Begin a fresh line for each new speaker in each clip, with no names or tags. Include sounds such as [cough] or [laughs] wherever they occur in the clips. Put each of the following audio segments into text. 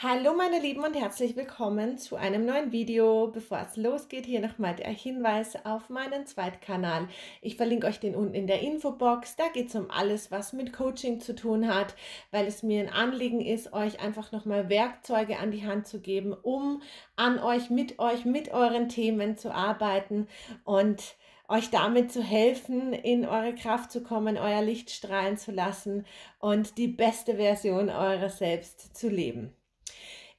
Hallo meine Lieben und herzlich willkommen zu einem neuen Video. Bevor es losgeht, hier nochmal der Hinweis auf meinen Zweitkanal. Ich verlinke euch den unten in der Infobox. Da geht es um alles, was mit Coaching zu tun hat, weil es mir ein Anliegen ist, euch einfach nochmal Werkzeuge an die Hand zu geben, um an euch, mit euch, mit euren Themen zu arbeiten und euch damit zu helfen, in eure Kraft zu kommen, euer Licht strahlen zu lassen und die beste Version eurer selbst zu leben.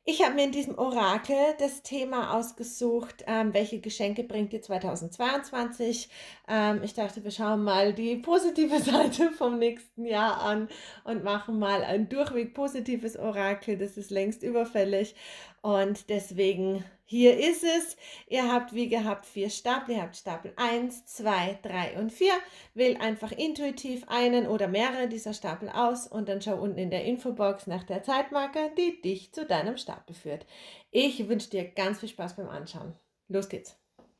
Ich habe mir in diesem Orakel das Thema ausgesucht, ähm, welche Geschenke bringt ihr 2022. Ähm, ich dachte, wir schauen mal die positive [laughs] Seite vom nächsten Jahr an und machen mal ein durchweg positives Orakel. Das ist längst überfällig. Und deswegen, hier ist es. Ihr habt wie gehabt vier Stapel. Ihr habt Stapel 1, 2, 3 und 4. Wähl einfach intuitiv einen oder mehrere dieser Stapel aus und dann schau unten in der Infobox nach der Zeitmarke, die dich zu deinem Stapel führt. Ich wünsche dir ganz viel Spaß beim Anschauen. Los geht's.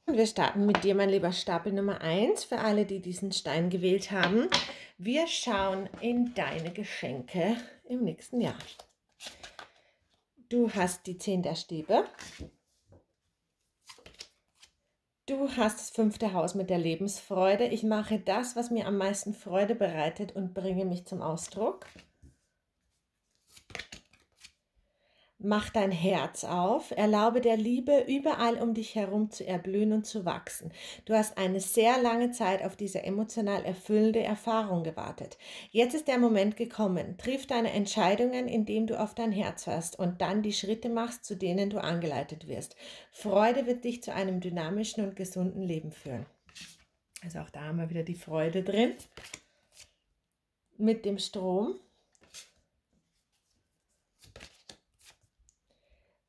Und wir starten mit dir, mein lieber Stapel Nummer 1, für alle, die diesen Stein gewählt haben. Wir schauen in deine Geschenke im nächsten Jahr. Du hast die 10 der Stäbe. Du hast das fünfte Haus mit der Lebensfreude. Ich mache das, was mir am meisten Freude bereitet und bringe mich zum Ausdruck. Mach dein Herz auf, erlaube der Liebe überall um dich herum zu erblühen und zu wachsen. Du hast eine sehr lange Zeit auf diese emotional erfüllende Erfahrung gewartet. Jetzt ist der Moment gekommen. Triff deine Entscheidungen, indem du auf dein Herz hörst und dann die Schritte machst, zu denen du angeleitet wirst. Freude wird dich zu einem dynamischen und gesunden Leben führen. Also auch da haben wir wieder die Freude drin mit dem Strom.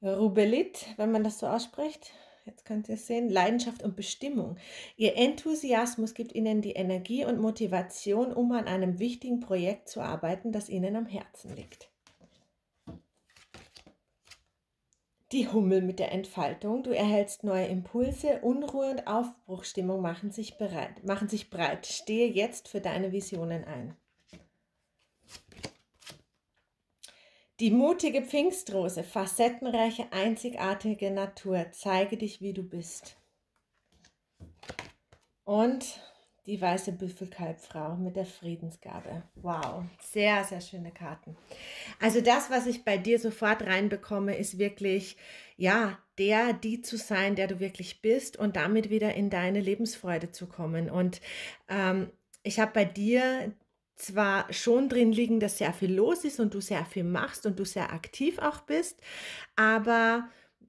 Rubelit, wenn man das so ausspricht. Jetzt könnt ihr es sehen. Leidenschaft und Bestimmung. Ihr Enthusiasmus gibt ihnen die Energie und Motivation, um an einem wichtigen Projekt zu arbeiten, das ihnen am Herzen liegt. Die Hummel mit der Entfaltung. Du erhältst neue Impulse, Unruhe und Aufbruchstimmung machen sich, bereit, machen sich breit. Stehe jetzt für deine Visionen ein. Die mutige Pfingstrose, facettenreiche, einzigartige Natur, zeige dich, wie du bist. Und die weiße Büffelkalbfrau mit der Friedensgabe. Wow, sehr, sehr schöne Karten. Also das, was ich bei dir sofort reinbekomme, ist wirklich, ja, der, die zu sein, der du wirklich bist und damit wieder in deine Lebensfreude zu kommen. Und ähm, ich habe bei dir zwar schon drin liegen, dass sehr viel los ist und du sehr viel machst und du sehr aktiv auch bist, aber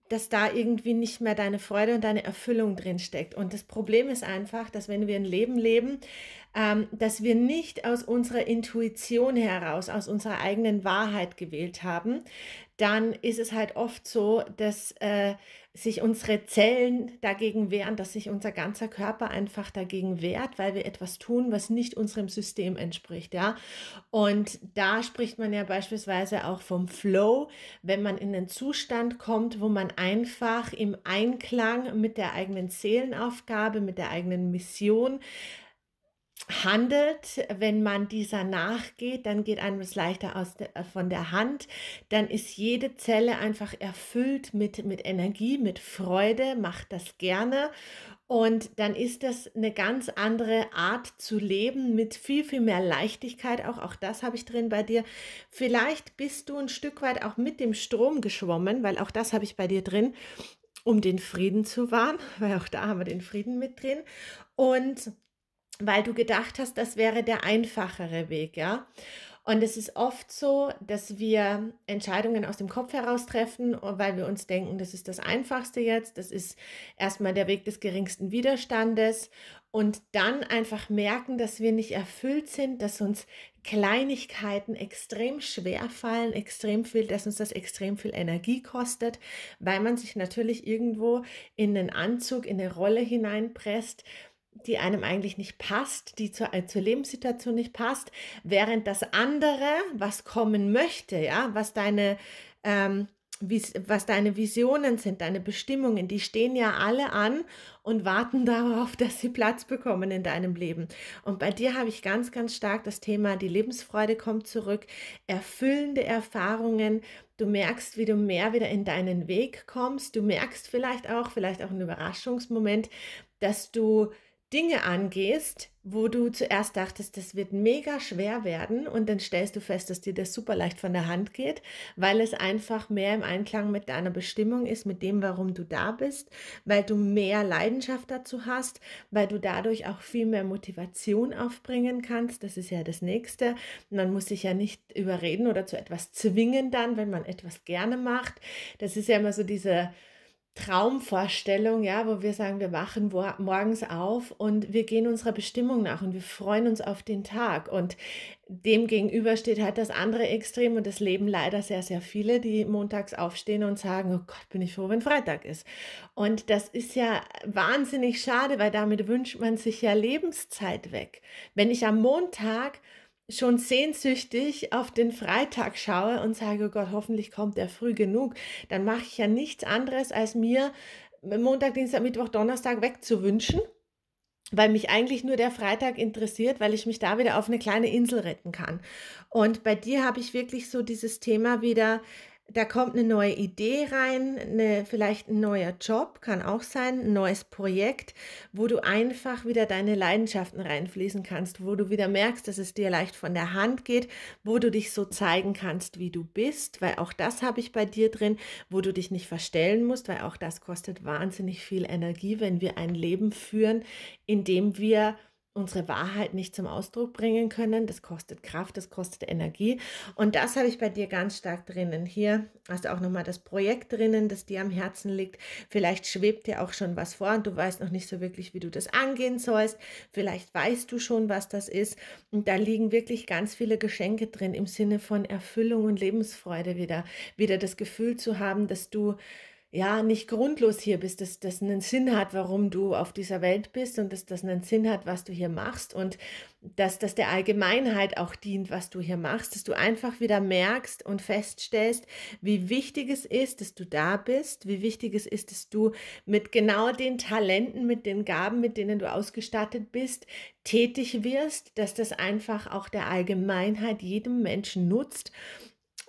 dass da irgendwie nicht mehr deine Freude und deine Erfüllung drin steckt. Und das Problem ist einfach, dass wenn wir ein Leben leben, ähm, dass wir nicht aus unserer Intuition heraus, aus unserer eigenen Wahrheit gewählt haben, dann ist es halt oft so, dass äh, sich unsere Zellen dagegen wehren, dass sich unser ganzer Körper einfach dagegen wehrt, weil wir etwas tun, was nicht unserem System entspricht, ja. Und da spricht man ja beispielsweise auch vom Flow, wenn man in einen Zustand kommt, wo man einfach im Einklang mit der eigenen Seelenaufgabe, mit der eigenen Mission handelt, wenn man dieser nachgeht, dann geht einem es leichter aus de, äh, von der Hand, dann ist jede Zelle einfach erfüllt mit, mit Energie, mit Freude, macht das gerne und dann ist das eine ganz andere Art zu leben mit viel, viel mehr Leichtigkeit auch. Auch das habe ich drin bei dir. Vielleicht bist du ein Stück weit auch mit dem Strom geschwommen, weil auch das habe ich bei dir drin, um den Frieden zu wahren, [laughs] weil auch da haben wir den Frieden mit drin und weil du gedacht hast, das wäre der einfachere Weg, ja. Und es ist oft so, dass wir Entscheidungen aus dem Kopf heraus treffen, weil wir uns denken, das ist das Einfachste jetzt, das ist erstmal der Weg des geringsten Widerstandes und dann einfach merken, dass wir nicht erfüllt sind, dass uns Kleinigkeiten extrem schwer fallen, extrem viel, dass uns das extrem viel Energie kostet, weil man sich natürlich irgendwo in den Anzug, in eine Rolle hineinpresst, die einem eigentlich nicht passt, die zur, äh, zur Lebenssituation nicht passt, während das andere, was kommen möchte, ja, was deine, ähm, was deine Visionen sind, deine Bestimmungen, die stehen ja alle an und warten [laughs] darauf, dass sie Platz bekommen in deinem Leben. Und bei dir habe ich ganz, ganz stark das Thema, die Lebensfreude kommt zurück, erfüllende Erfahrungen. Du merkst, wie du mehr wieder in deinen Weg kommst. Du merkst vielleicht auch, vielleicht auch ein Überraschungsmoment, dass du Dinge angehst, wo du zuerst dachtest, das wird mega schwer werden und dann stellst du fest, dass dir das super leicht von der Hand geht, weil es einfach mehr im Einklang mit deiner Bestimmung ist, mit dem, warum du da bist, weil du mehr Leidenschaft dazu hast, weil du dadurch auch viel mehr Motivation aufbringen kannst. Das ist ja das Nächste. Man muss sich ja nicht überreden oder zu etwas zwingen dann, wenn man etwas gerne macht. Das ist ja immer so diese Traumvorstellung, ja, wo wir sagen, wir wachen morgens auf und wir gehen unserer Bestimmung nach und wir freuen uns auf den Tag. Und dem gegenüber steht halt das andere Extrem und das leben leider sehr, sehr viele, die montags aufstehen und sagen, oh Gott, bin ich froh, wenn Freitag ist. Und das ist ja wahnsinnig schade, weil damit wünscht man sich ja Lebenszeit weg. Wenn ich am Montag schon sehnsüchtig auf den Freitag schaue und sage, oh Gott, hoffentlich kommt er früh genug, dann mache ich ja nichts anderes, als mir Montag, Dienstag, Mittwoch, Donnerstag wegzuwünschen, weil mich eigentlich nur der Freitag interessiert, weil ich mich da wieder auf eine kleine Insel retten kann. Und bei dir habe ich wirklich so dieses Thema wieder, da kommt eine neue Idee rein, eine, vielleicht ein neuer Job, kann auch sein, ein neues Projekt, wo du einfach wieder deine Leidenschaften reinfließen kannst, wo du wieder merkst, dass es dir leicht von der Hand geht, wo du dich so zeigen kannst, wie du bist, weil auch das habe ich bei dir drin, wo du dich nicht verstellen musst, weil auch das kostet wahnsinnig viel Energie, wenn wir ein Leben führen, in dem wir unsere Wahrheit nicht zum Ausdruck bringen können. Das kostet Kraft, das kostet Energie. Und das habe ich bei dir ganz stark drinnen. Hier hast du auch nochmal das Projekt drinnen, das dir am Herzen liegt. Vielleicht schwebt dir auch schon was vor und du weißt noch nicht so wirklich, wie du das angehen sollst. Vielleicht weißt du schon, was das ist. Und da liegen wirklich ganz viele Geschenke drin im Sinne von Erfüllung und Lebensfreude wieder. Wieder das Gefühl zu haben, dass du ja, nicht grundlos hier bist, dass das einen Sinn hat, warum du auf dieser Welt bist und dass das einen Sinn hat, was du hier machst und dass das der Allgemeinheit auch dient, was du hier machst, dass du einfach wieder merkst und feststellst, wie wichtig es ist, dass du da bist, wie wichtig es ist, dass du mit genau den Talenten, mit den Gaben, mit denen du ausgestattet bist, tätig wirst, dass das einfach auch der Allgemeinheit jedem Menschen nutzt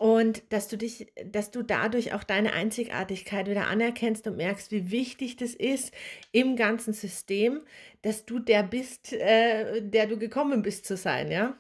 und dass du dich, dass du dadurch auch deine Einzigartigkeit wieder anerkennst und merkst, wie wichtig das ist im ganzen System, dass du der bist, äh, der du gekommen bist zu sein, ja.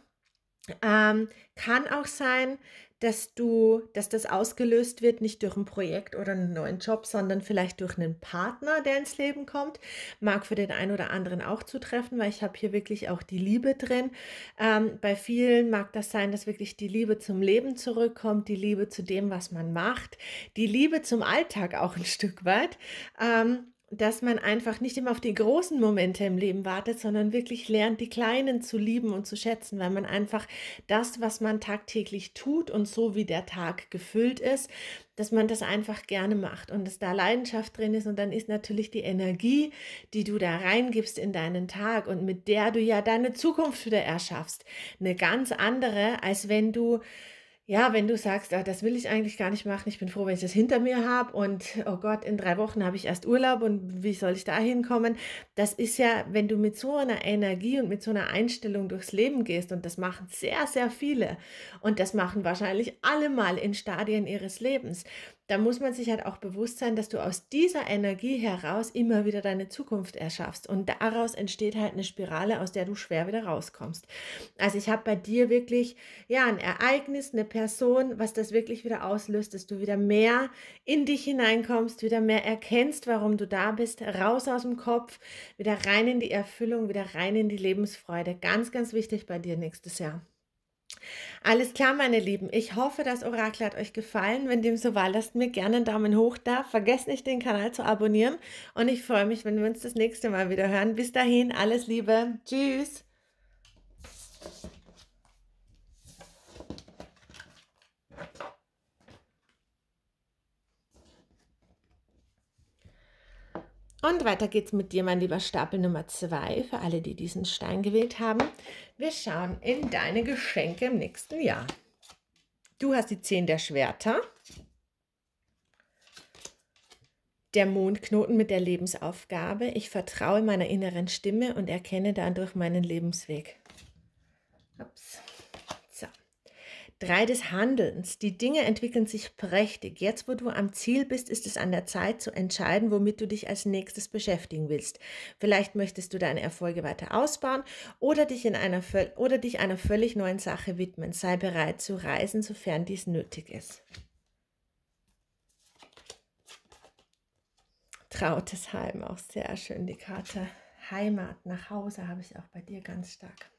Ähm, kann auch sein, dass du, dass das ausgelöst wird, nicht durch ein Projekt oder einen neuen Job, sondern vielleicht durch einen Partner, der ins Leben kommt. Mag für den einen oder anderen auch zutreffen, weil ich habe hier wirklich auch die Liebe drin. Ähm, bei vielen mag das sein, dass wirklich die Liebe zum Leben zurückkommt, die Liebe zu dem, was man macht, die Liebe zum Alltag auch ein Stück weit. Ähm, dass man einfach nicht immer auf die großen Momente im Leben wartet, sondern wirklich lernt, die kleinen zu lieben und zu schätzen, weil man einfach das, was man tagtäglich tut und so wie der Tag gefüllt ist, dass man das einfach gerne macht und dass da Leidenschaft drin ist und dann ist natürlich die Energie, die du da reingibst in deinen Tag und mit der du ja deine Zukunft wieder erschaffst, eine ganz andere, als wenn du ja, wenn du sagst, ah, das will ich eigentlich gar nicht machen, ich bin froh, wenn ich das hinter mir habe und oh Gott, in drei Wochen habe ich erst Urlaub und wie soll ich da hinkommen? Das ist ja, wenn du mit so einer Energie und mit so einer Einstellung durchs Leben gehst und das machen sehr, sehr viele und das machen wahrscheinlich alle mal in Stadien ihres Lebens, da muss man sich halt auch bewusst sein, dass du aus dieser Energie heraus immer wieder deine Zukunft erschaffst. Und daraus entsteht halt eine Spirale, aus der du schwer wieder rauskommst. Also ich habe bei dir wirklich, ja, ein Ereignis, eine Person, was das wirklich wieder auslöst, dass du wieder mehr in dich hineinkommst, wieder mehr erkennst, warum du da bist, raus aus dem Kopf, wieder rein in die Erfüllung, wieder rein in die Lebensfreude. Ganz, ganz wichtig bei dir nächstes Jahr. Alles klar, meine Lieben. Ich hoffe, das Orakel hat euch gefallen. Wenn dem so war, lasst mir gerne einen Daumen hoch da. Vergesst nicht, den Kanal zu abonnieren. Und ich freue mich, wenn wir uns das nächste Mal wieder hören. Bis dahin, alles Liebe. Tschüss. Und weiter geht's mit dir, mein lieber Stapel Nummer 2, für alle, die diesen Stein gewählt haben. Wir schauen in deine Geschenke im nächsten Jahr. Du hast die 10 der Schwerter, der Mondknoten mit der Lebensaufgabe. Ich vertraue meiner inneren Stimme und erkenne dadurch meinen Lebensweg. Ups. Drei des Handelns. Die Dinge entwickeln sich prächtig. Jetzt, wo du am Ziel bist, ist es an der Zeit zu entscheiden, womit du dich als nächstes beschäftigen willst. Vielleicht möchtest du deine Erfolge weiter ausbauen oder dich, in einer, oder dich einer völlig neuen Sache widmen. Sei bereit zu reisen, sofern dies nötig ist. Trautes Heim, auch sehr schön die Karte. Heimat nach Hause habe ich auch bei dir ganz stark.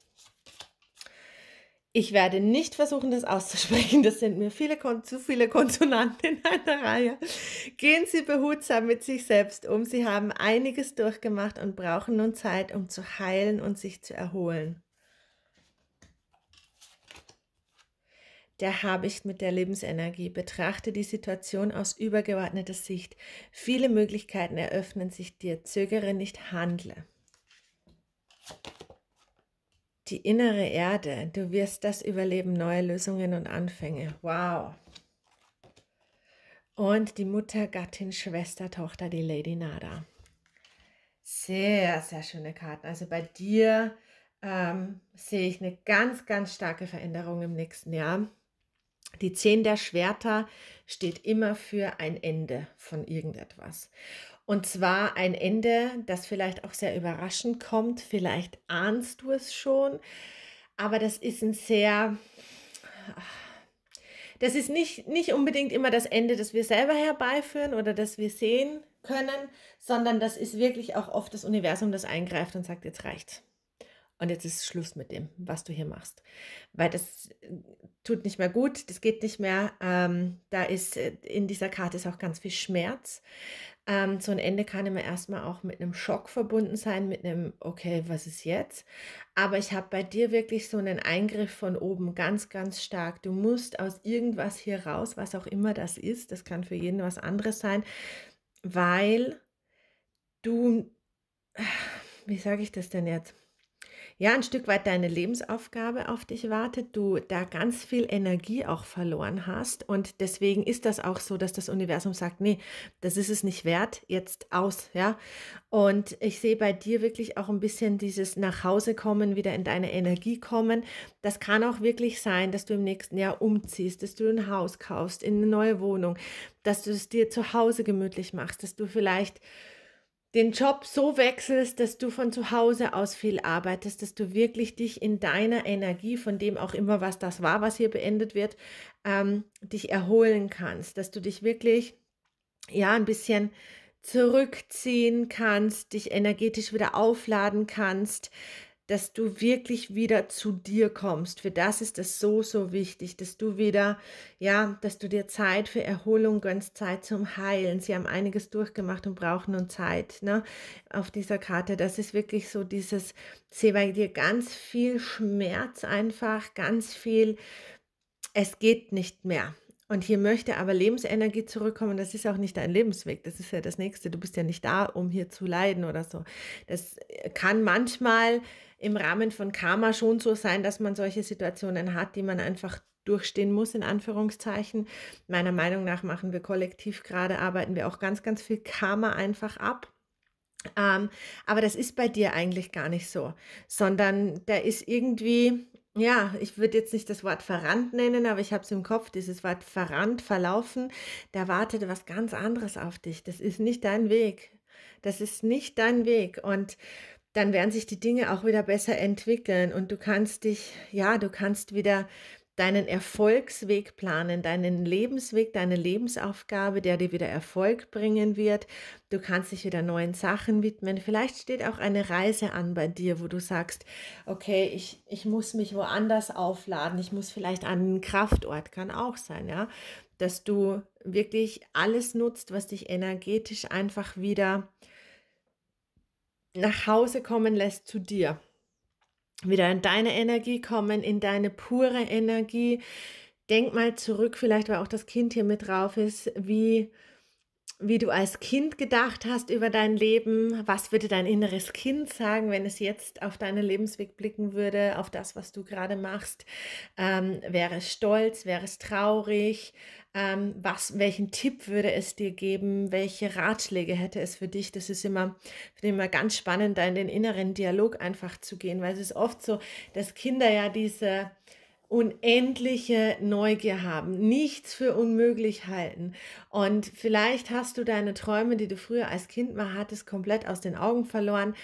Ich werde nicht versuchen, das auszusprechen. Das sind mir viele, zu viele Konsonanten in einer Reihe. Gehen Sie behutsam mit sich selbst um. Sie haben einiges durchgemacht und brauchen nun Zeit, um zu heilen und sich zu erholen. Der Habicht mit der Lebensenergie. Betrachte die Situation aus übergeordneter Sicht. Viele Möglichkeiten eröffnen sich dir. Zögere nicht, handle. Die innere Erde, du wirst das überleben, neue Lösungen und Anfänge. Wow. Und die Mutter, Gattin, Schwester, Tochter, die Lady Nada. Sehr, sehr schöne Karten. Also bei dir ähm, sehe ich eine ganz, ganz starke Veränderung im nächsten Jahr. Die Zehn der Schwerter steht immer für ein Ende von irgendetwas. Und zwar ein Ende, das vielleicht auch sehr überraschend kommt. Vielleicht ahnst du es schon. Aber das ist ein sehr... Das ist nicht, nicht unbedingt immer das Ende, das wir selber herbeiführen oder das wir sehen können, sondern das ist wirklich auch oft das Universum, das eingreift und sagt, jetzt reicht's. Und jetzt ist Schluss mit dem, was du hier machst. Weil das äh, tut nicht mehr gut, das geht nicht mehr. Ähm, da ist äh, in dieser Karte ist auch ganz viel Schmerz. Ähm, so ein Ende kann immer erstmal auch mit einem Schock verbunden sein, mit einem, okay, was ist jetzt? Aber ich habe bei dir wirklich so einen Eingriff von oben ganz, ganz stark. Du musst aus irgendwas hier raus, was auch immer das ist. Das kann für jeden was anderes sein, weil du, wie sage ich das denn jetzt? ja ein Stück weit deine Lebensaufgabe auf dich wartet, du da ganz viel Energie auch verloren hast und deswegen ist das auch so, dass das Universum sagt, nee, das ist es nicht wert, jetzt aus, ja? Und ich sehe bei dir wirklich auch ein bisschen dieses nach Hause kommen, wieder in deine Energie kommen. Das kann auch wirklich sein, dass du im nächsten Jahr umziehst, dass du ein Haus kaufst, in eine neue Wohnung, dass du es dir zu Hause gemütlich machst, dass du vielleicht den Job so wechselst, dass du von zu Hause aus viel arbeitest, dass du wirklich dich in deiner Energie, von dem auch immer was das war, was hier beendet wird, ähm, dich erholen kannst, dass du dich wirklich ja ein bisschen zurückziehen kannst, dich energetisch wieder aufladen kannst, dass du wirklich wieder zu dir kommst. Für das ist es so, so wichtig, dass du wieder, ja, dass du dir Zeit für Erholung gönnst, Zeit zum Heilen. Sie haben einiges durchgemacht und brauchen nun Zeit ne, auf dieser Karte. Das ist wirklich so dieses, sehe bei dir ganz viel Schmerz einfach, ganz viel, es geht nicht mehr. Und hier möchte aber Lebensenergie zurückkommen. Das ist auch nicht dein Lebensweg. Das ist ja das Nächste. Du bist ja nicht da, um hier zu leiden oder so. Das äh, kann manchmal im Rahmen von Karma schon so sein, dass man solche Situationen hat, die man einfach durchstehen muss, in Anführungszeichen. Meiner Meinung nach machen wir kollektiv gerade, arbeiten wir auch ganz, ganz viel Karma einfach ab. Ähm, aber das ist bei dir eigentlich gar nicht so, sondern da ist irgendwie ja, ich würde jetzt nicht das Wort verrannt nennen, aber ich habe es im Kopf, dieses Wort verrannt, verlaufen, da wartet was ganz anderes auf dich. Das ist nicht dein Weg. Das ist nicht dein Weg. Und dann werden sich die Dinge auch wieder besser entwickeln und du kannst dich, ja, du kannst wieder deinen Erfolgsweg planen, deinen Lebensweg, deine Lebensaufgabe, der dir wieder Erfolg bringen wird. Du kannst dich wieder neuen Sachen widmen. Vielleicht steht auch eine Reise an bei dir, wo du sagst, okay, ich, ich muss mich woanders aufladen, ich muss vielleicht an einen Kraftort, kann auch sein, ja, dass du wirklich alles nutzt, was dich energetisch einfach wieder nach Hause kommen lässt zu dir wieder in deine Energie kommen, in deine pure Energie. Denk mal zurück, vielleicht weil auch das Kind hier mit drauf ist, wie, wie du als Kind gedacht hast über dein Leben. Was würde dein inneres Kind sagen, wenn es jetzt auf deinen Lebensweg blicken würde, auf das, was du gerade machst? Ähm, wäre es stolz, wäre es traurig? Ähm, was, welchen Tipp würde es dir geben? Welche Ratschläge hätte es für dich? Das ist immer, immer ganz spannend, da in den inneren Dialog einfach zu gehen, weil es ist oft so, dass Kinder ja diese unendliche Neugier haben, nichts für unmöglich halten. Und vielleicht hast du deine Träume, die du früher als Kind mal hattest, komplett aus den Augen verloren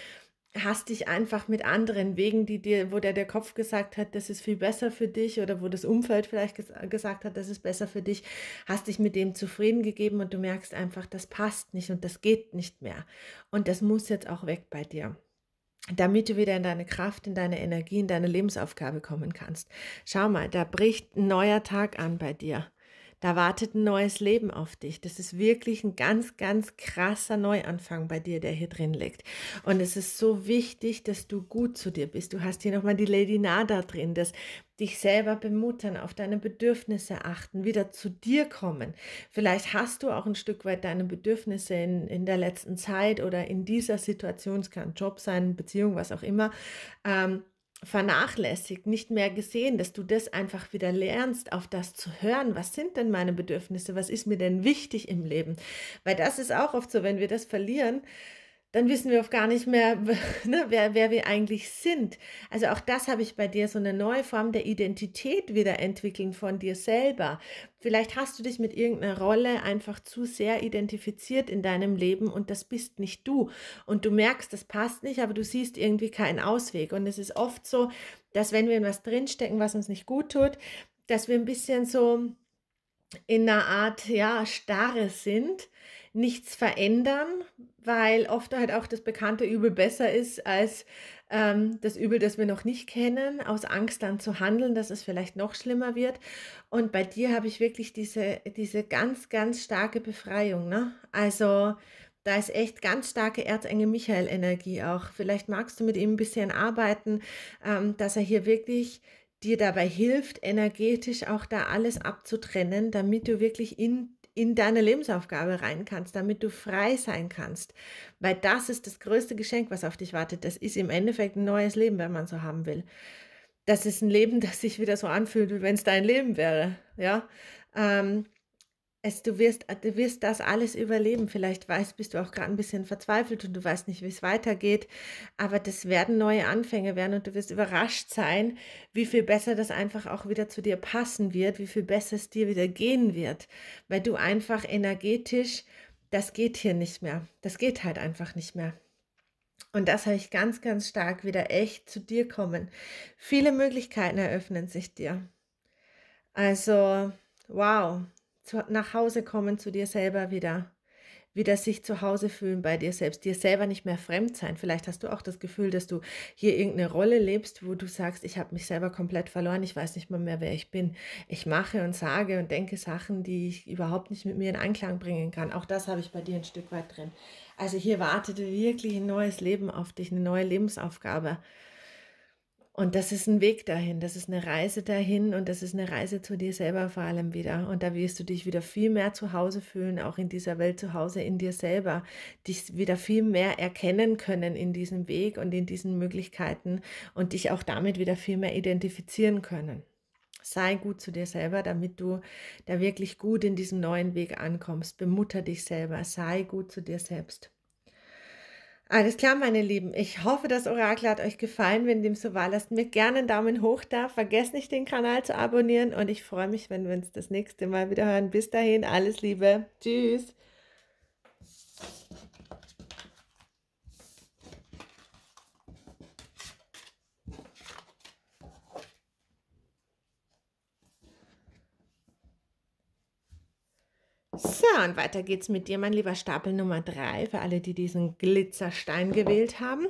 hast dich einfach mit anderen Wegen, die dir, wo der, der Kopf gesagt hat, das ist viel besser für dich oder wo das Umfeld vielleicht ges gesagt hat, das ist besser für dich, hast dich mit dem zufrieden gegeben und du merkst einfach, das passt nicht und das geht nicht mehr. Und das muss jetzt auch weg bei dir damit du wieder in deine Kraft, in deine Energie, in deine Lebensaufgabe kommen kannst. Schau mal, da bricht ein neuer Tag an bei dir. Da wartet ein neues Leben auf dich. Das ist wirklich ein ganz, ganz krasser Neuanfang bei dir, der hier drin liegt. Und es ist so wichtig, dass du gut zu dir bist. Du hast hier nochmal die Lady Nada drin, dass dich selber bemuttern, auf deine Bedürfnisse achten, wieder zu dir kommen. Vielleicht hast du auch ein Stück weit deine Bedürfnisse in, in der letzten Zeit oder in dieser Situation, es kann Job sein, Beziehung, was auch immer, ähm, vernachlässigt, nicht mehr gesehen, dass du das einfach wieder lernst, auf das zu hören, was sind denn meine Bedürfnisse, was ist mir denn wichtig im Leben? Weil das ist auch oft so, wenn wir das verlieren, dann wissen wir oft gar nicht mehr, [laughs] ne, wer, wer wir eigentlich sind. Also auch das habe ich bei dir so eine neue Form der Identität wieder entwickeln von dir selber. Vielleicht hast du dich mit irgendeiner Rolle einfach zu sehr identifiziert in deinem Leben und das bist nicht du. Und du merkst, das passt nicht, aber du siehst irgendwie keinen Ausweg. Und es ist oft so, dass wenn wir in was drinstecken, was uns nicht gut tut, dass wir ein bisschen so in einer Art, ja, Starre sind nichts verändern, weil oft halt auch das bekannte Übel besser ist als ähm, das Übel, das wir noch nicht kennen, aus Angst dann zu handeln, dass es vielleicht noch schlimmer wird. Und bei dir habe ich wirklich diese, diese ganz, ganz starke Befreiung. Ne? Also da ist echt ganz starke Erzengel Michael-Energie auch. Vielleicht magst du mit ihm ein bisschen arbeiten, ähm, dass er hier wirklich dir dabei hilft, energetisch auch da alles abzutrennen, damit du wirklich in in deine Lebensaufgabe rein kannst, damit du frei sein kannst. Weil das ist das größte Geschenk, was auf dich wartet. Das ist im Endeffekt ein neues Leben, wenn man so haben will. Das ist ein Leben, [laughs] das sich wieder so anfühlt, wie wenn es dein Leben wäre. Ja. Ähm, es, du, wirst, du wirst das alles überleben. Vielleicht weißt, bist du auch gerade ein bisschen verzweifelt und du weißt nicht, wie es weitergeht. Aber das werden neue Anfänge werden und du wirst überrascht sein, wie viel besser das einfach auch wieder zu dir passen wird, wie viel besser es dir wieder gehen wird, weil du einfach energetisch, das geht hier nicht mehr. Das geht halt einfach nicht mehr. Und das habe ich ganz, ganz stark wieder echt zu dir kommen. Viele Möglichkeiten eröffnen sich dir. Also, wow, zu, nach Hause kommen zu dir selber wieder, wieder sich zu Hause fühlen bei dir selbst, dir selber nicht mehr fremd sein. Vielleicht hast du auch das Gefühl, dass du hier irgendeine Rolle lebst, wo du sagst, ich habe mich selber komplett verloren, ich weiß nicht mal mehr, wer ich bin. Ich mache und sage und denke Sachen, die ich überhaupt nicht mit mir in Einklang bringen kann. Auch das habe ich bei dir ein Stück weit drin. Also hier wartete wirklich ein neues Leben auf dich, eine neue Lebensaufgabe. Und das ist ein Weg dahin, das ist eine Reise dahin und das ist eine Reise zu dir selber vor allem wieder. Und da wirst du dich wieder viel mehr zu Hause fühlen, auch in dieser Welt zu Hause, in dir selber, dich wieder viel mehr erkennen können in diesem Weg und in diesen Möglichkeiten und dich auch damit wieder viel mehr identifizieren können. Sei gut zu dir selber, damit du da wirklich gut in diesem neuen Weg ankommst. Bemutter dich selber, sei gut zu dir selbst. Alles klar, meine Lieben. Ich hoffe, das Orakel hat euch gefallen. Wenn dem so war, lasst mir gerne einen Daumen hoch da. Vergesst nicht, den Kanal zu abonnieren. Und ich freue mich, wenn wir uns das nächste Mal wieder hören. Bis dahin, alles Liebe. Tschüss. So, und weiter geht's mit dir, mein lieber Stapel Nummer 3, für alle, die diesen Glitzerstein gewählt haben.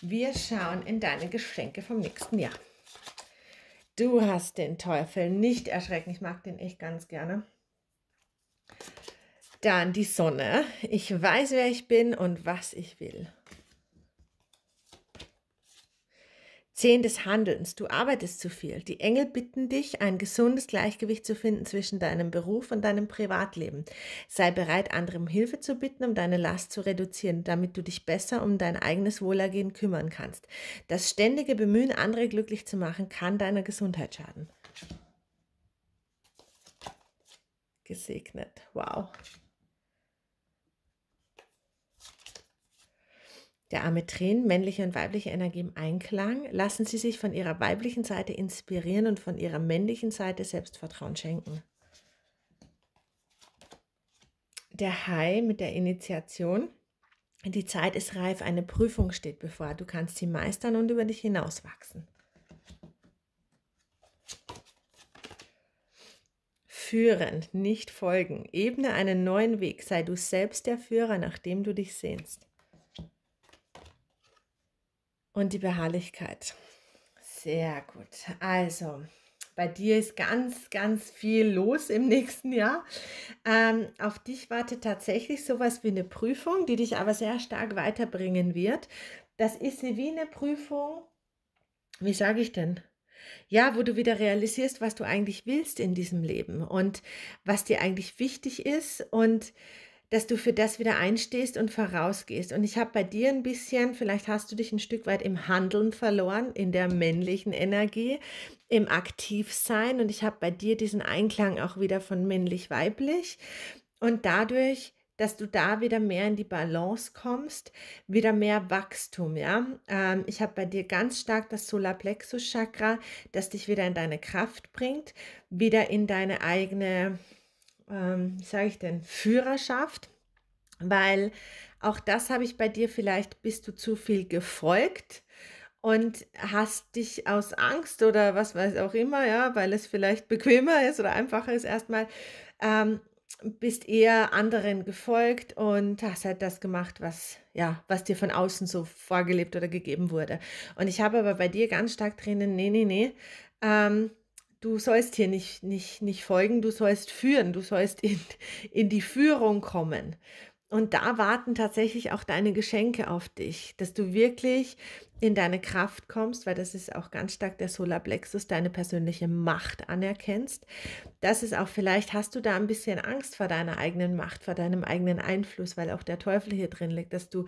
Wir schauen in deine Geschenke vom nächsten Jahr. Du hast den Teufel nicht erschrecken. Ich mag den echt ganz gerne. Dann die Sonne. Ich weiß, wer ich bin und was ich will. Zehn des Handelns. Du arbeitest zu viel. Die Engel bitten dich, ein gesundes Gleichgewicht zu finden zwischen deinem Beruf und deinem Privatleben. Sei bereit, anderen Hilfe zu bitten, um deine Last zu reduzieren, damit du dich besser um dein eigenes Wohlergehen kümmern kannst. Das ständige Bemühen, andere glücklich zu machen, kann deiner Gesundheit schaden. Gesegnet. Wow. Der arme Ametren, männliche und weibliche Energie im Einklang, lassen Sie sich von Ihrer weiblichen Seite inspirieren und von Ihrer männlichen Seite Selbstvertrauen schenken. Der Hai mit der Initiation. Die Zeit ist reif, eine Prüfung steht bevor. Du kannst sie meistern und über dich hinauswachsen. Führen, nicht folgen. Ebne einen neuen Weg. Sei du selbst der Führer, nach dem du dich sehnst und die Beharrlichkeit. Sehr gut. Also, bei dir ist ganz, ganz viel los im nächsten Jahr. Ähm, auf dich wartet tatsächlich sowas wie eine Prüfung, die dich aber sehr stark weiterbringen wird. Das ist wie eine Prüfung, wie sage ich denn? Ja, wo du wieder realisierst, was du eigentlich willst in diesem Leben und was dir eigentlich wichtig ist und dass du für das wieder einstehst und vorausgehst. Und ich habe bei dir ein bisschen, vielleicht hast du dich ein Stück weit im Handeln verloren, in der männlichen Energie, im Aktivsein. Und ich habe bei dir diesen Einklang auch wieder von männlich-weiblich. Und dadurch dass du da wieder mehr in die Balance kommst, wieder mehr Wachstum, ja. Ähm, ich habe bei dir ganz stark das Solarplexus-Chakra, das dich wieder in deine Kraft bringt, wieder in deine eigene ähm, sage ich denn, Führerschaft, weil auch das habe ich bei dir vielleicht, bist du zu viel gefolgt und hast dich aus Angst oder was weiß auch immer, ja, weil es vielleicht bequemer ist oder einfacher ist erstmal, ähm, bist eher anderen gefolgt und hast halt das gemacht, was ja, was dir von außen so vorgelebt oder gegeben wurde. Und ich habe aber bei dir ganz stark drinnen, nee, nee, nee, ähm, du sollst hier nicht, nicht, nicht folgen, du sollst führen, du sollst in, in die Führung kommen. Und da warten tatsächlich auch deine Geschenke auf dich, dass du wirklich in deine Kraft kommst, weil das ist auch ganz stark der Solarplexus, deine persönliche Macht anerkennst. Das ist auch vielleicht, hast du da ein bisschen Angst vor deiner eigenen Macht, vor deinem eigenen Einfluss, weil auch der Teufel hier drin liegt, dass du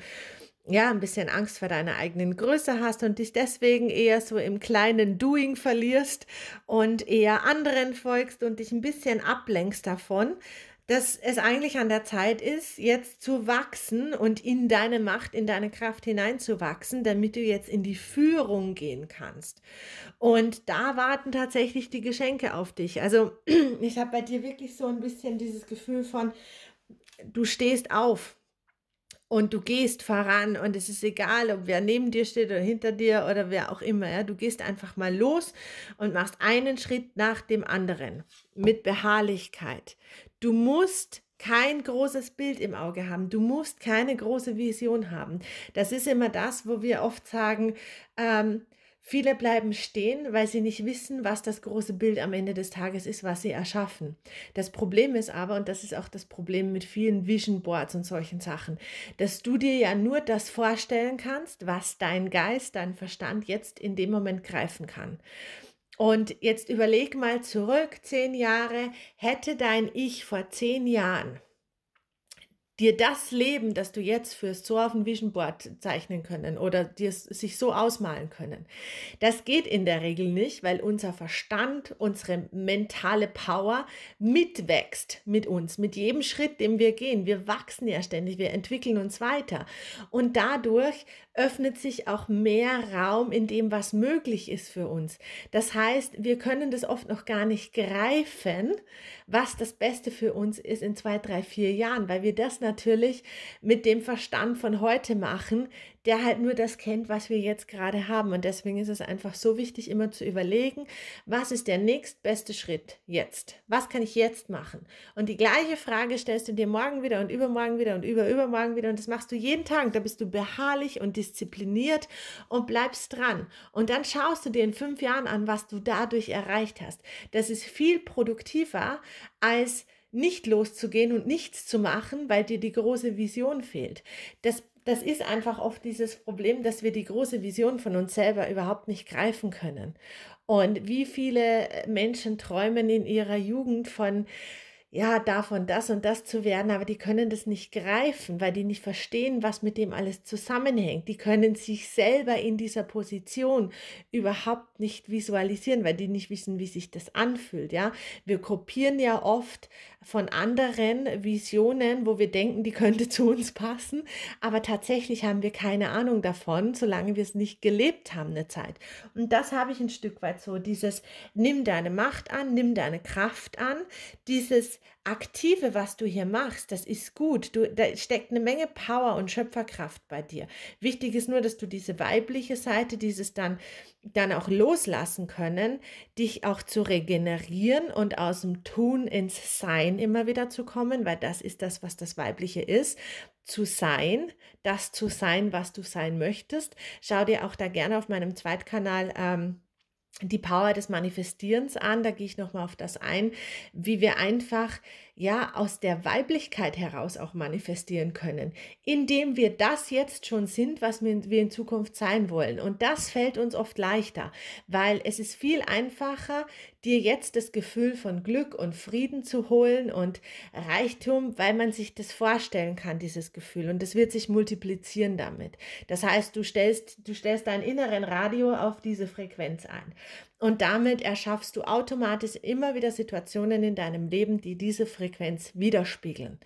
ja, ein bisschen Angst vor deiner eigenen Größe hast und dich deswegen eher so im kleinen Doing verlierst und eher anderen folgst und dich ein bisschen ablenkst davon, dass es eigentlich an der Zeit ist, jetzt zu wachsen und in deine Macht, in deine Kraft hineinzuwachsen, damit du jetzt in die Führung gehen kannst. Und da warten tatsächlich die Geschenke auf dich. Also [clears throat] ich habe bei dir wirklich so ein bisschen dieses Gefühl von, du stehst auf, und du gehst voran und es ist egal, ob wer neben dir steht oder hinter dir oder wer auch immer. Ja? Du gehst einfach mal los und machst einen Schritt nach dem anderen mit Beharrlichkeit. Du musst kein großes Bild im Auge haben. Du musst keine große Vision haben. Das ist immer das, wo wir oft sagen, ähm, Viele bleiben stehen, weil sie nicht wissen, was das große Bild am Ende des Tages ist, was sie erschaffen. Das Problem ist aber, und das ist auch das Problem mit vielen Vision Boards und solchen Sachen, dass du dir ja nur das vorstellen kannst, was dein Geist, dein Verstand jetzt in dem Moment greifen kann. Und jetzt überleg mal zurück, zehn Jahre, hätte dein Ich vor zehn Jahren dir das Leben, das du jetzt führst, so auf ein Vision Board zeichnen können oder dir sich so ausmalen können. Das geht in der Regel nicht, weil unser Verstand, unsere mentale Power mitwächst mit uns, mit jedem Schritt, den wir gehen. Wir wachsen ja ständig, wir entwickeln uns weiter. Und dadurch öffnet sich auch mehr Raum in dem, was möglich ist für uns. Das heißt, wir können das oft noch gar nicht greifen, was das Beste für uns ist in zwei, drei, vier Jahren, weil wir das natürlich mit dem Verstand von heute machen, der halt nur das kennt, was wir jetzt gerade haben. Und deswegen ist es einfach so wichtig, immer zu überlegen, was ist der nächstbeste Schritt jetzt? Was kann ich jetzt machen? Und die gleiche Frage stellst du dir morgen wieder und übermorgen wieder und überübermorgen wieder. Und das machst du jeden Tag. Da bist du beharrlich und diszipliniert und bleibst dran. Und dann schaust du dir in fünf Jahren an, was du dadurch erreicht hast. Das ist viel produktiver als nicht loszugehen und nichts zu machen, weil dir die große Vision fehlt. Das das ist einfach oft dieses Problem, dass wir die große Vision von uns selber überhaupt nicht greifen können. Und wie viele Menschen träumen in ihrer Jugend von ja, davon das und das zu werden, aber die können das nicht greifen, weil die nicht verstehen, was mit dem alles zusammenhängt. Die können sich selber in dieser Position überhaupt nicht visualisieren, weil die nicht wissen, wie sich das anfühlt, ja. Wir kopieren ja oft von anderen Visionen, wo wir denken, die könnte [laughs] zu uns passen, aber tatsächlich haben wir keine Ahnung davon, solange wir es nicht gelebt haben eine Zeit. Und das habe ich ein Stück weit so, dieses nimm deine Macht an, nimm deine Kraft an, dieses Aktive, was du hier machst, das ist gut. Du, da steckt eine Menge Power und Schöpferkraft bei dir. Wichtig ist nur, dass du diese weibliche Seite, dieses dann, dann auch loslassen können, dich auch zu regenerieren und aus dem Tun ins Sein immer wieder zu kommen, weil das ist das, was das Weibliche ist zu sein, das zu sein, was du sein möchtest. Schau dir auch da gerne auf meinem Zweitkanal ähm, die Power des Manifestierens an. Da gehe ich nochmal auf das ein, wie wir einfach ja, aus der Weiblichkeit heraus auch manifestieren können, indem wir das jetzt schon sind, was wir in Zukunft sein wollen. Und das fällt uns oft leichter, weil es ist viel einfacher, dir jetzt das Gefühl von Glück und Frieden zu holen und Reichtum, weil man sich das vorstellen kann, dieses Gefühl. Und das wird sich multiplizieren damit. Das heißt, du stellst, du stellst deinen inneren Radio auf diese Frequenz ein. Und damit erschaffst du automatisch immer wieder Situationen in deinem Leben, die diese Frequenz widerspiegeln.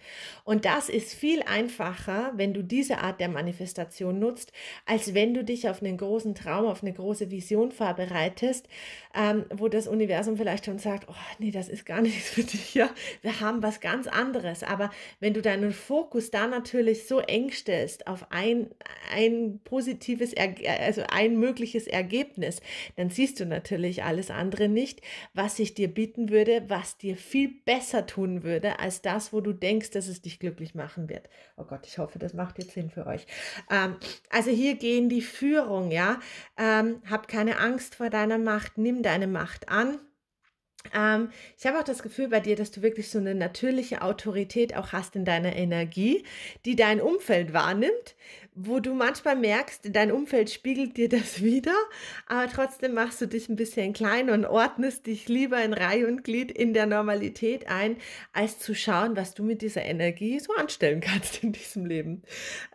Und das ist viel einfacher, wenn du diese Art der Manifestation nutzt, als wenn du dich auf einen großen Traum, auf eine große Vision vorbereitest, ähm, wo das Universum vielleicht schon sagt, oh nee, das ist gar nichts für dich, ja. Wir haben was ganz anderes. Aber wenn du deinen Fokus da natürlich so eng stellst auf ein, ein positives, also ein mögliches Ergebnis, dann siehst du natürlich, natürlich alles andere nicht, was ich dir bieten würde, was dir viel besser tun würde, als das, wo du denkst, dass es dich glücklich machen wird. Oh Gott, ich hoffe, das macht jetzt Sinn für euch. Ähm, also hier gehen die Führung, ja. Ähm, hab keine Angst vor deiner Macht, nimm deine Macht an. Ähm, ich habe auch das Gefühl bei dir, dass du wirklich so eine natürliche Autorität auch hast in deiner Energie, die dein Umfeld wahrnimmt wo du manchmal merkst, dein Umfeld spiegelt dir das [laughs] wieder, aber trotzdem machst du dich ein bisschen klein und ordnest dich lieber in Reihe und Glied in der Normalität ein, als zu schauen, was du mit dieser Energie so anstellen kannst in diesem Leben.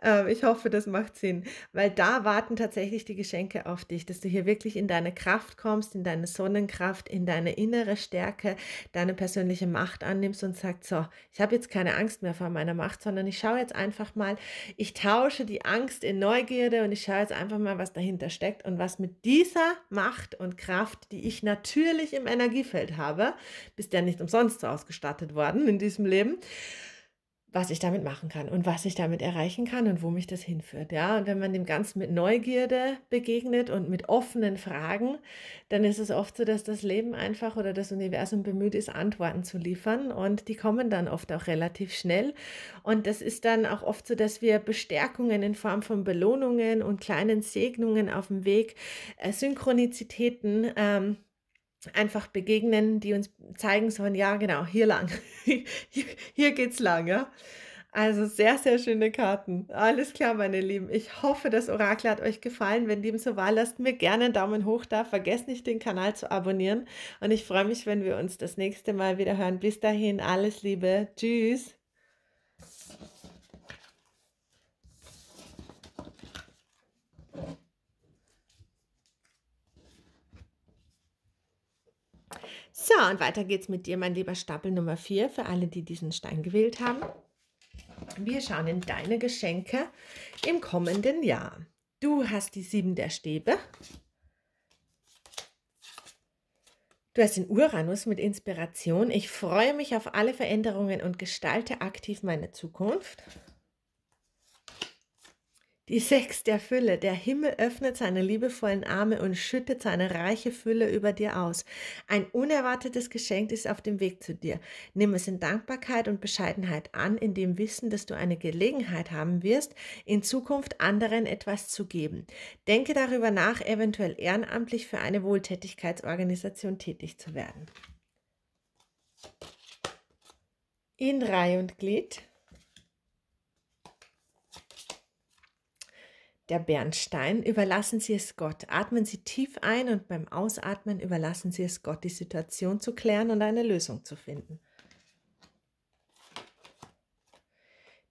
Ähm, ich hoffe, das macht Sinn, weil da warten tatsächlich die Geschenke auf dich, dass du hier wirklich in deine Kraft kommst, in deine Sonnenkraft, in deine innere Stärke, deine persönliche Macht annimmst und sagst, so, ich habe jetzt keine Angst mehr vor meiner Macht, sondern ich schaue jetzt einfach mal, ich tausche die Angst in Neugierde und ich schaue jetzt einfach mal, was dahinter steckt und was mit dieser Macht und Kraft, die ich natürlich im Energiefeld habe, bist ja nicht umsonst so ausgestattet worden in diesem Leben, was ich damit machen kann und was ich damit erreichen kann und wo mich das hinführt. Ja, und wenn man dem Ganzen mit Neugierde begegnet und mit offenen Fragen, dann ist es oft so, dass das Leben einfach oder das Universum bemüht ist, Antworten zu liefern und die kommen dann oft auch relativ schnell. Und das ist dann auch oft so, dass wir Bestärkungen in Form von Belohnungen und kleinen Segnungen auf dem Weg, äh, Synchronizitäten, ähm, einfach begegnen, die uns zeigen sollen, ja genau, hier lang, [laughs] hier, geht's lang, ja. Also sehr, sehr schöne Karten. Alles klar, meine Lieben. Ich hoffe, das Orakel hat euch gefallen. Wenn dem so war, lasst mir gerne einen Daumen hoch da. Vergesst nicht, den Kanal zu abonnieren. Und ich freue mich, wenn wir uns das nächste Mal wieder hören. Bis dahin, alles Liebe. Tschüss. So, und weiter geht's mit dir, mein lieber Stapel Nummer 4, für alle, die diesen Stein gewählt haben. Wir schauen in deine Geschenke im kommenden Jahr. Du hast die sieben der Stäbe. Du hast den Uranus mit Inspiration. Ich freue mich auf alle Veränderungen und gestalte aktiv meine Zukunft. Die Sechs der Fülle. Der Himmel öffnet seine liebevollen Arme und schüttet seine reiche Fülle über dir aus. Ein unerwartetes Geschenk ist auf dem Weg zu dir. Nimm es in Dankbarkeit und Bescheidenheit an, in dem Wissen, dass du eine Gelegenheit haben wirst, in Zukunft anderen etwas zu geben. Denke darüber nach, eventuell ehrenamtlich für eine Wohltätigkeitsorganisation tätig zu werden. In Reihe und Glied der Bernstein. Überlassen Sie es Gott. Atmen Sie tief ein und beim Ausatmen überlassen Sie es Gott, die Situation zu klären und eine Lösung zu finden.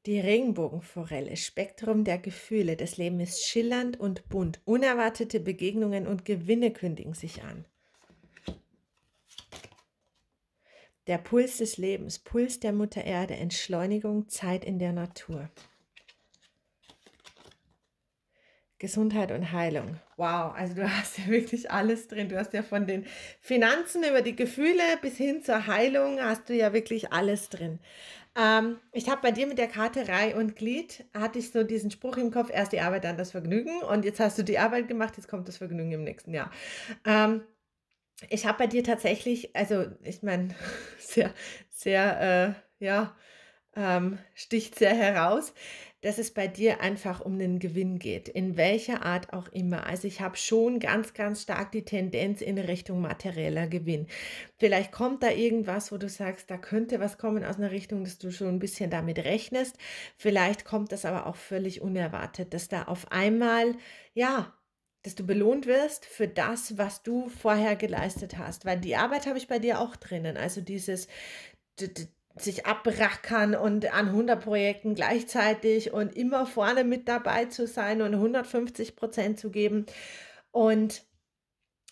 Die Regenbogenforelle, Spektrum der Gefühle. Das Leben ist schillernd und bunt. Unerwartete Begegnungen und Gewinne kündigen sich an. Der Puls des Lebens, Puls der Mutter Erde, Entschleunigung, Zeit in der Natur. Gesundheit und Heilung. Wow, also du [laughs] hast ja wirklich alles drin. Du hast ja von den Finanzen über die Gefühle bis hin zur Heilung hast du ja wirklich alles drin. Ähm, ich habe bei dir mit der Karte Reih und Glied, hatte ich so diesen Spruch im Kopf, erst die Arbeit, dann das Vergnügen. Und jetzt hast du die Arbeit gemacht, jetzt kommt das Vergnügen im nächsten Jahr. Ähm, ich habe bei dir tatsächlich, also ich meine, [laughs] sehr, sehr, äh, ja, ähm, sticht sehr heraus dass es bei dir einfach um den Gewinn geht, in welcher Art auch immer. Also ich habe schon ganz, ganz stark die Tendenz in Richtung materieller Gewinn. Vielleicht kommt da irgendwas, wo du sagst, da könnte was kommen aus einer Richtung, dass du schon ein bisschen damit rechnest. Vielleicht kommt das aber auch völlig unerwartet, dass da auf einmal, ja, dass du belohnt wirst für das, was du vorher geleistet hast. Weil die Arbeit habe ich bei dir auch drinnen. Also dieses, sich abrackern und an 100 Projekten gleichzeitig und immer vorne mit dabei zu sein und 150 Prozent zu geben. Und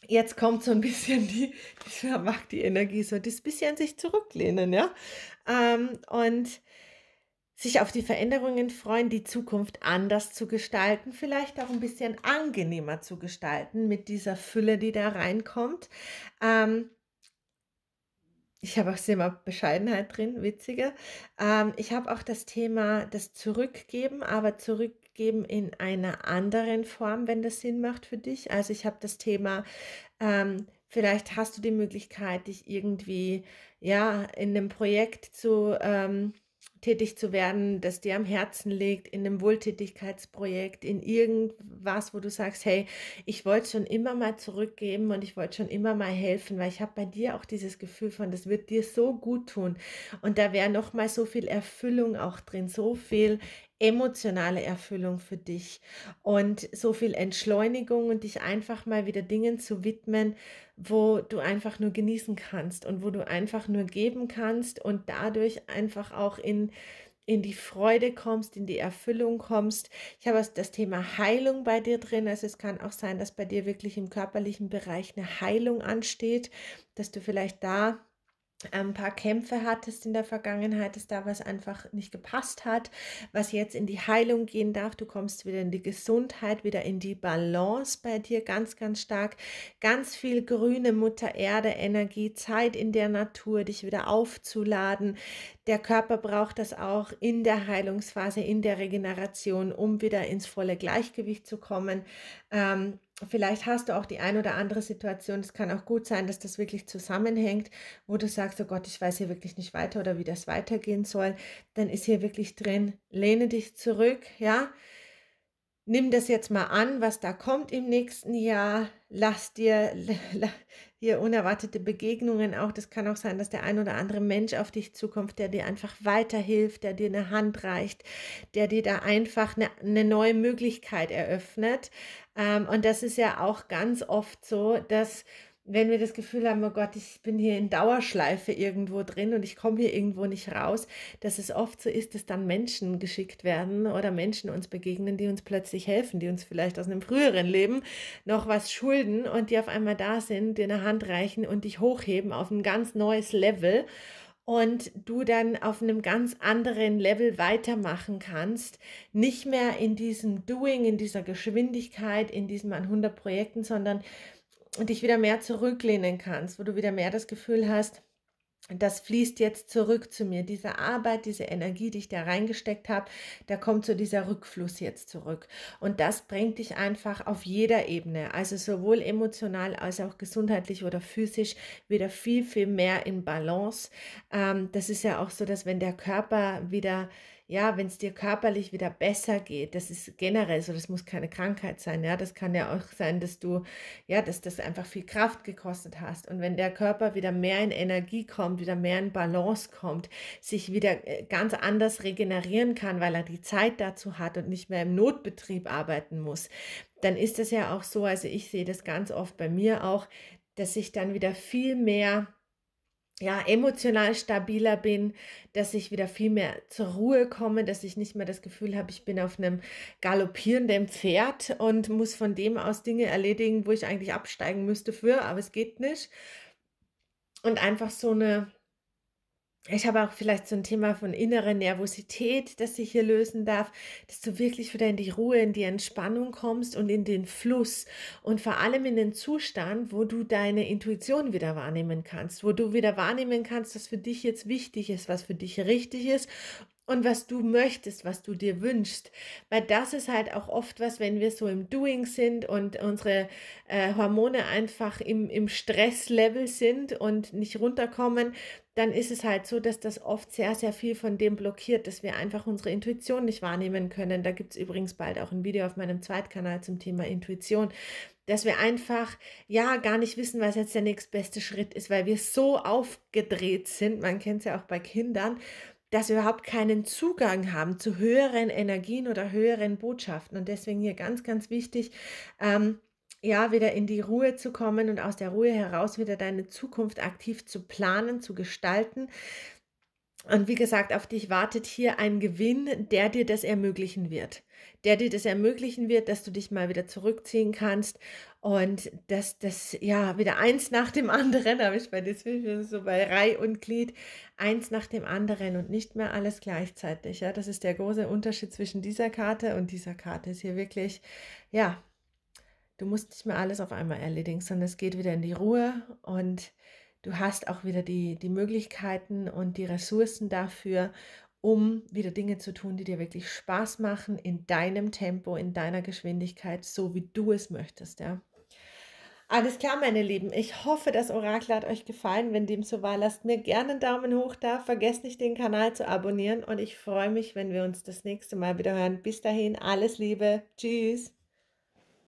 jetzt kommt so ein bisschen die, ich mag die Energie so, das bisschen sich zurücklehnen, ja. Ähm, und sich auf die Veränderungen freuen, die Zukunft anders zu gestalten, vielleicht auch ein bisschen angenehmer zu gestalten mit dieser Fülle, die da reinkommt. Ähm, ich habe auch immer Bescheidenheit drin, witziger. Ähm, ich habe auch das Thema das Zurückgeben, aber Zurückgeben in einer anderen Form, wenn das Sinn macht für dich. Also ich habe das Thema, ähm, vielleicht hast du die Möglichkeit, dich irgendwie ja in einem Projekt zu ähm, tätig zu werden, das dir am Herzen liegt, in einem Wohltätigkeitsprojekt, in irgendwas, wo du sagst, hey, ich wollte schon immer mal zurückgeben und ich wollte schon immer mal helfen, weil ich habe bei dir auch dieses Gefühl von, das wird dir so gut tun. Und da wäre noch mal so viel Erfüllung auch drin, so viel emotionale Erfüllung für dich und so viel Entschleunigung und dich einfach mal wieder Dingen zu widmen, wo du einfach nur genießen kannst und wo du einfach nur geben kannst und dadurch einfach auch in in die Freude kommst, in die Erfüllung kommst. Ich habe das Thema Heilung bei dir drin. Also es kann auch sein, dass bei dir wirklich im körperlichen Bereich eine Heilung ansteht, dass du vielleicht da ein paar Kämpfe hattest in der Vergangenheit, dass da was einfach nicht gepasst hat, was jetzt in die Heilung gehen darf. Du kommst wieder in die Gesundheit, wieder in die Balance bei dir ganz, ganz stark. Ganz viel grüne Mutter Erde Energie, Zeit in der Natur, dich wieder aufzuladen. Der Körper braucht das auch in der Heilungsphase, in der Regeneration, um wieder ins volle Gleichgewicht zu kommen. Ähm, vielleicht hast du auch die ein oder andere Situation, es kann auch gut sein, dass das wirklich zusammenhängt, wo du sagst, oh Gott, ich weiß hier wirklich nicht weiter oder wie das weitergehen soll, dann ist hier wirklich drin, lehne dich zurück, ja, nimm das jetzt mal an, was da kommt im nächsten Jahr. Lass dir hier [laughs] unerwartete Begegnungen auch. Das kann auch sein, dass der ein oder andere Mensch auf dich zukommt, der dir einfach weiterhilft, der dir eine Hand reicht, der dir da einfach eine, eine neue Möglichkeit eröffnet. Ähm, und das ist ja auch ganz oft so, dass wenn wir das Gefühl haben, oh Gott, ich bin hier in Dauerschleife irgendwo drin und ich komme hier irgendwo nicht raus, dass es oft so ist, dass dann Menschen geschickt werden oder Menschen uns begegnen, die uns plötzlich helfen, die uns vielleicht aus einem früheren Leben noch was schulden und die auf einmal da sind, dir eine Hand reichen und dich hochheben auf ein ganz neues Level und du dann auf einem ganz anderen Level weitermachen kannst. Nicht mehr in diesem Doing, in dieser Geschwindigkeit, in diesem an 100 Projekten, sondern und dich wieder mehr zurücklehnen kannst, wo du wieder mehr das Gefühl hast, das fließt jetzt zurück zu mir. Diese Arbeit, diese Energie, die ich da reingesteckt habe, da kommt so dieser Rückfluss jetzt zurück. Und das bringt dich einfach auf jeder Ebene, also sowohl emotional als auch gesundheitlich oder physisch, wieder viel, viel mehr in Balance. Ähm, das ist ja auch so, dass wenn der Körper wieder ja, wenn es dir körperlich wieder besser geht, das ist generell so, das muss keine Krankheit sein, ja, das kann ja auch sein, dass du, ja, dass das einfach viel Kraft gekostet hast und wenn der Körper wieder mehr in Energie kommt, wieder mehr in Balance kommt, sich wieder äh, ganz anders regenerieren kann, weil er die Zeit dazu hat und nicht mehr im Notbetrieb arbeiten muss, dann ist das ja auch so, also ich sehe das ganz oft bei mir auch, dass ich dann wieder viel mehr ja, emotional stabiler bin, dass ich wieder viel mehr zur Ruhe komme, dass ich nicht mehr das Gefühl habe, ich bin auf einem galoppierenden Pferd und muss von dem aus Dinge erledigen, wo ich eigentlich absteigen müsste für, aber es geht nicht. Und einfach so eine ich habe auch vielleicht so ein Thema von innerer Nervosität, das ich hier lösen darf, dass du wirklich wieder in die Ruhe, in die Entspannung kommst und in den Fluss und vor allem in den Zustand, wo du deine Intuition wieder wahrnehmen kannst, wo du wieder wahrnehmen kannst, was für dich jetzt wichtig ist, was für dich richtig ist und was du möchtest, was du dir wünschst. Weil das ist halt auch oft was, wenn wir so im Doing sind und unsere äh, Hormone einfach im, im Stresslevel sind und nicht runterkommen, dann ist es halt so, dass das oft sehr, sehr viel von dem blockiert, dass wir einfach unsere Intuition nicht wahrnehmen können. Da gibt es übrigens bald auch ein Video auf meinem Zweitkanal zum Thema Intuition, dass wir einfach ja gar nicht wissen, was jetzt der nächstbeste Schritt ist, weil wir so aufgedreht sind, man kennt es ja auch bei Kindern, dass wir überhaupt keinen Zugang haben zu höheren Energien oder höheren Botschaften. Und deswegen hier ganz, ganz wichtig, ähm, ja, wieder in die Ruhe zu kommen und aus der Ruhe heraus wieder deine Zukunft aktiv zu planen, zu gestalten. Und wie gesagt, auf dich wartet hier ein Gewinn, der dir das ermöglichen wird. Der dir das ermöglichen wird, dass du dich mal wieder zurückziehen kannst und dass das, ja, wieder eins nach dem anderen, habe [laughs] ich bei Disney so bei Reih und Glied, eins nach dem anderen und nicht mehr alles gleichzeitig. Ja, das ist der große Unterschied zwischen dieser Karte und dieser Karte. Ist hier wirklich, ja, Du musst nicht mehr alles auf einmal erledigen, sondern es geht wieder in die Ruhe und du hast auch wieder die, die Möglichkeiten und die Ressourcen dafür, um wieder Dinge zu tun, die dir wirklich Spaß machen, in deinem Tempo, in deiner Geschwindigkeit, so wie du es möchtest, ja. Alles klar, meine Lieben. Ich hoffe, das Orakel hat euch gefallen. Wenn dem so war, lasst mir gerne einen Daumen hoch da. Vergesst nicht, den Kanal zu abonnieren. Und ich freue mich, wenn wir uns das nächste Mal wieder hören. Bis dahin, alles Liebe. Tschüss.